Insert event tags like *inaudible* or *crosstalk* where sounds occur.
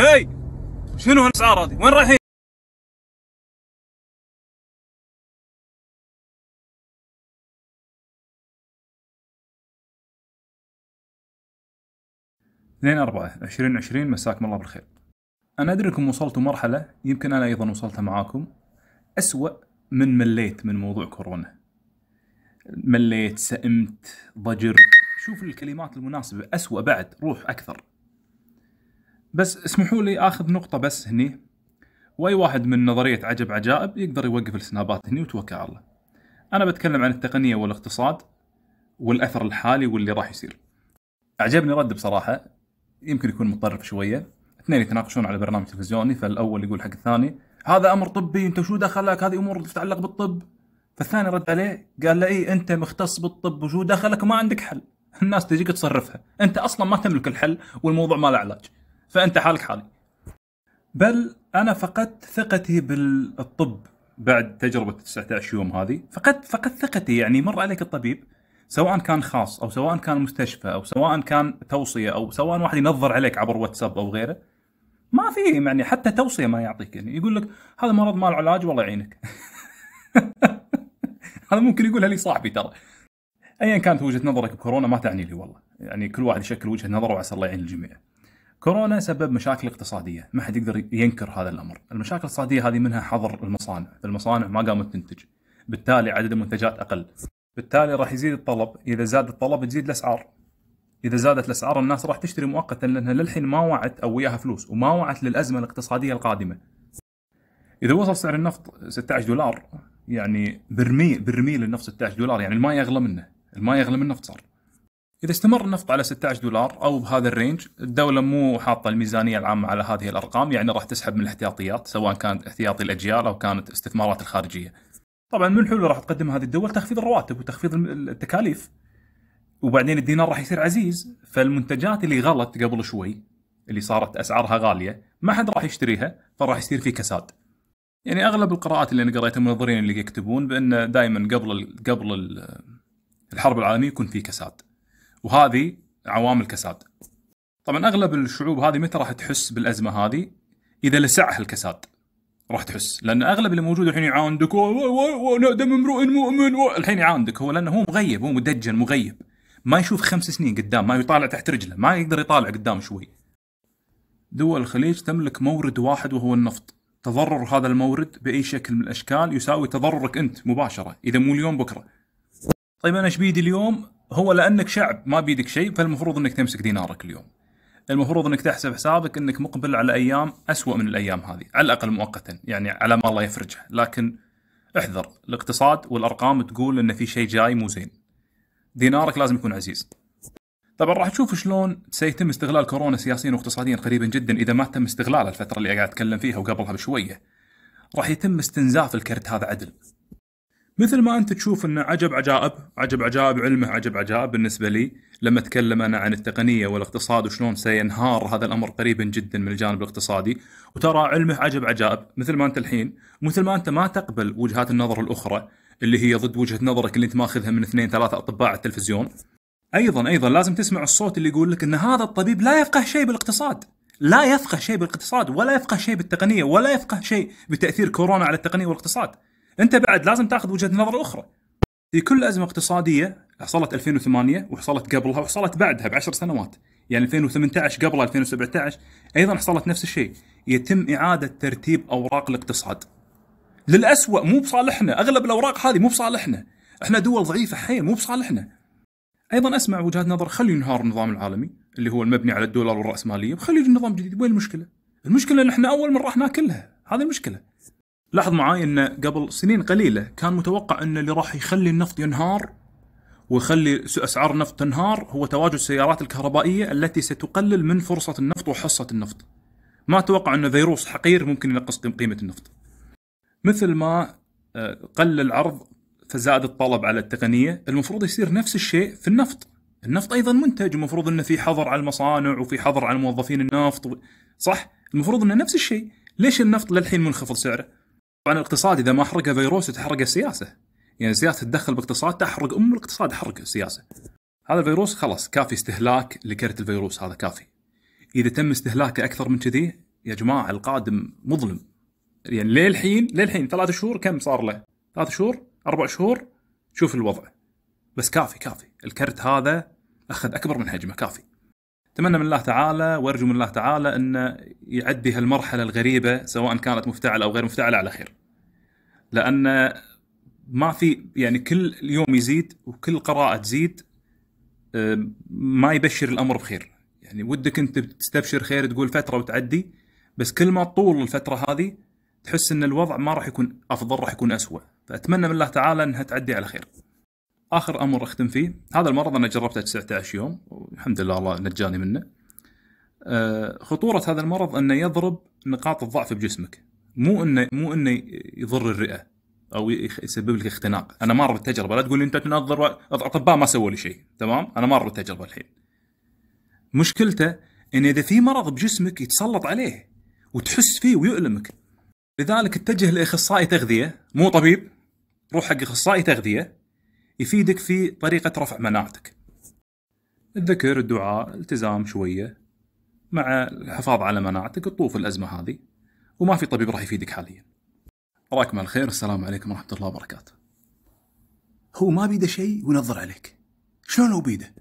هاي شنو هالاسعار هذه وين رايحين اثنين أربعة عشرين عشرين مساكم الله بالخير أنا أدري أنكم وصلتوا مرحلة يمكن أنا أيضا وصلتها معاكم أسوأ من مليت من موضوع كورونا مليت سئمت ضجرت شوف الكلمات المناسبة أسوأ بعد روح أكثر بس اسمحوا لي اخذ نقطة بس هني واي واحد من نظرية عجب عجائب يقدر يوقف السنابات هني وتوكل على الله. انا بتكلم عن التقنية والاقتصاد والاثر الحالي واللي راح يصير. اعجبني رد بصراحة يمكن يكون متطرف شوية اثنين يتناقشون على برنامج تلفزيوني فالاول يقول حق الثاني هذا امر طبي انت شو دخلك هذه امور تتعلق بالطب فالثاني رد عليه قال له اي انت مختص بالطب وشو دخلك ما عندك حل الناس تجيك تصرفها انت اصلا ما تملك الحل والموضوع ما له علاج فانت حالك حالي بل انا فقدت ثقتي بالطب بعد تجربه 19 يوم هذه فقدت فقدت ثقتي يعني مر عليك الطبيب سواء كان خاص او سواء كان مستشفى او سواء كان توصيه او سواء واحد ينظر عليك عبر واتساب او غيره ما في يعني حتى توصيه ما يعطيك يعني يقول لك هذا مرض ما له علاج والله يعينك *laughs* هذا ممكن يقولها لي صاحبي ترى ايا كانت وجهه نظرك بكورونا ما تعني لي والله يعني كل واحد يشكل وجهه نظره وعسى الله يعين الجميع كورونا سبب مشاكل اقتصاديه، ما حد يقدر ينكر هذا الامر، المشاكل الاقتصاديه هذه منها حظر المصانع، المصانع ما قامت تنتج، بالتالي عدد المنتجات اقل، بالتالي راح يزيد الطلب، اذا زاد الطلب تزيد الاسعار. اذا زادت الاسعار الناس راح تشتري مؤقتا لانها للحين ما وعت او وياها فلوس وما وعت للازمه الاقتصاديه القادمه. اذا وصل سعر النفط 16 دولار يعني برميل برميل النفط 16 دولار يعني الماي اغلى منه، الماي اغلى من النفط صار. اذا استمر النفط على 16 دولار او بهذا الرينج الدوله مو حاطه الميزانيه العامه على هذه الارقام يعني راح تسحب من الاحتياطيات سواء كانت احتياطي الاجيال او كانت استثمارات الخارجيه. طبعا من الحلول راح تقدمها هذه الدول تخفيض الرواتب وتخفيض التكاليف. وبعدين الدينار راح يصير عزيز فالمنتجات اللي غلت قبل شوي اللي صارت اسعارها غاليه ما حد راح يشتريها فراح يصير في كساد. يعني اغلب القراءات اللي انا قريتها المنظرين اللي يكتبون بان دائما قبل قبل الحرب العالميه يكون في كساد. وهذه عوامل كساد طبعا اغلب الشعوب هذه متى راح تحس بالازمه هذه؟ اذا لسعها الكساد راح تحس لان اغلب اللي موجود الحين يعاندك دم امرؤ مؤمن الحين يعاندك هو لانه هو مغيب هو مدجن مغيب ما يشوف خمس سنين قدام ما يطالع تحت رجله ما يقدر يطالع قدام شوي دول الخليج تملك مورد واحد وهو النفط تضرر هذا المورد باي شكل من الاشكال يساوي تضررك انت مباشره اذا مو اليوم بكره طيب انا ايش بيدي اليوم هو لانك شعب ما بيدك شيء فالمفروض انك تمسك دينارك اليوم المفروض انك تحسب حسابك انك مقبل على ايام اسوأ من الايام هذه على الاقل مؤقتا يعني على ما الله يفرجه لكن احذر الاقتصاد والارقام تقول ان في شيء جاي مو زين دينارك لازم يكون عزيز طبعا راح تشوف شلون سيتم استغلال كورونا سياسيا واقتصاديا قريبا جدا اذا ما تم استغلال الفتره اللي قاعد اتكلم فيها وقبلها بشويه راح يتم استنزاف الكرت هذا عدل مثل ما انت تشوف انه عجب عجائب، عجب عجائب علمه عجب عجائب بالنسبه لي لما اتكلم انا عن التقنيه والاقتصاد وشلون سينهار هذا الامر قريبا جدا من الجانب الاقتصادي، وترى علمه عجب عجائب مثل ما انت الحين، مثل ما انت ما تقبل وجهات النظر الاخرى اللي هي ضد وجهه نظرك اللي انت ماخذها من اثنين ثلاثه اطباء على التلفزيون. ايضا ايضا لازم تسمع الصوت اللي يقول لك ان هذا الطبيب لا يفقه شيء بالاقتصاد. لا يفقه شيء بالاقتصاد ولا يفقه شيء بالتقنيه ولا يفقه شيء بتاثير كورونا على التقنيه والاقتصاد. انت بعد لازم تاخذ وجهه نظر اخرى في كل ازمه اقتصاديه حصلت 2008 وحصلت قبلها وحصلت بعدها بعشر سنوات يعني 2018 قبل 2017 ايضا حصلت نفس الشيء يتم اعاده ترتيب اوراق الاقتصاد للاسوء مو بصالحنا اغلب الاوراق هذه مو بصالحنا احنا دول ضعيفه حيل مو بصالحنا ايضا اسمع وجهات نظر خلي ينهار النظام العالمي اللي هو المبني على الدولار والراسماليه وخلي النظام نظام جديد وين المشكله المشكله ان احنا اول من راح ناكلها هذه المشكله لاحظ معاي أن قبل سنين قليلة كان متوقع أن اللي راح يخلي النفط ينهار ويخلي أسعار النفط تنهار هو تواجد السيارات الكهربائية التي ستقلل من فرصة النفط وحصة النفط ما أتوقع أن فيروس حقير ممكن ينقص قيمة النفط مثل ما آه، قل العرض فزاد الطلب على التقنية المفروض يصير نفس الشيء في النفط النفط ايضا منتج المفروض انه في حظر على المصانع وفي حظر على موظفين النفط صح المفروض انه نفس الشيء ليش النفط للحين منخفض سعره طبعا الاقتصاد اذا ما حرق فيروس تحرق السياسه يعني السياسه تدخل باقتصاد تحرق ام الاقتصاد حرق السياسه هذا الفيروس خلاص كافي استهلاك لكرت الفيروس هذا كافي اذا تم استهلاكه اكثر من كذي يا جماعه القادم مظلم يعني للحين للحين ثلاث شهور كم صار له؟ ثلاث شهور اربع شهور شوف الوضع بس كافي كافي الكرت هذا اخذ اكبر من حجمه كافي اتمنى من الله تعالى وارجو من الله تعالى ان يعدي هالمرحله الغريبه سواء كانت مفتعله او غير مفتعله على خير. لان ما في يعني كل يوم يزيد وكل قراءه تزيد ما يبشر الامر بخير. يعني ودك انت تستبشر خير تقول فتره وتعدي بس كل ما طول الفتره هذه تحس ان الوضع ما راح يكون افضل راح يكون اسوء فاتمنى من الله تعالى انها تعدي على خير. اخر امر اختم فيه هذا المرض انا جربته 19 يوم والحمد لله الله نجاني منه آه، خطوره هذا المرض انه يضرب نقاط الضعف بجسمك مو انه مو انه يضر الرئه او يسبب لك اختناق انا مار بالتجربه لا تقول لي انت تنظر الاطباء ما سووا لي شيء تمام انا مار بالتجربه الحين مشكلته ان اذا في مرض بجسمك يتسلط عليه وتحس فيه ويؤلمك لذلك اتجه لاخصائي تغذيه مو طبيب روح حق اخصائي تغذيه يفيدك في طريقة رفع مناعتك الذكر الدعاء التزام شوية مع الحفاظ على مناعتك تطوف الأزمة هذه وما في طبيب راح يفيدك حاليا راكم على الخير السلام عليكم ورحمة الله وبركاته هو ما بيده شيء وينظر عليك شلون لو بيده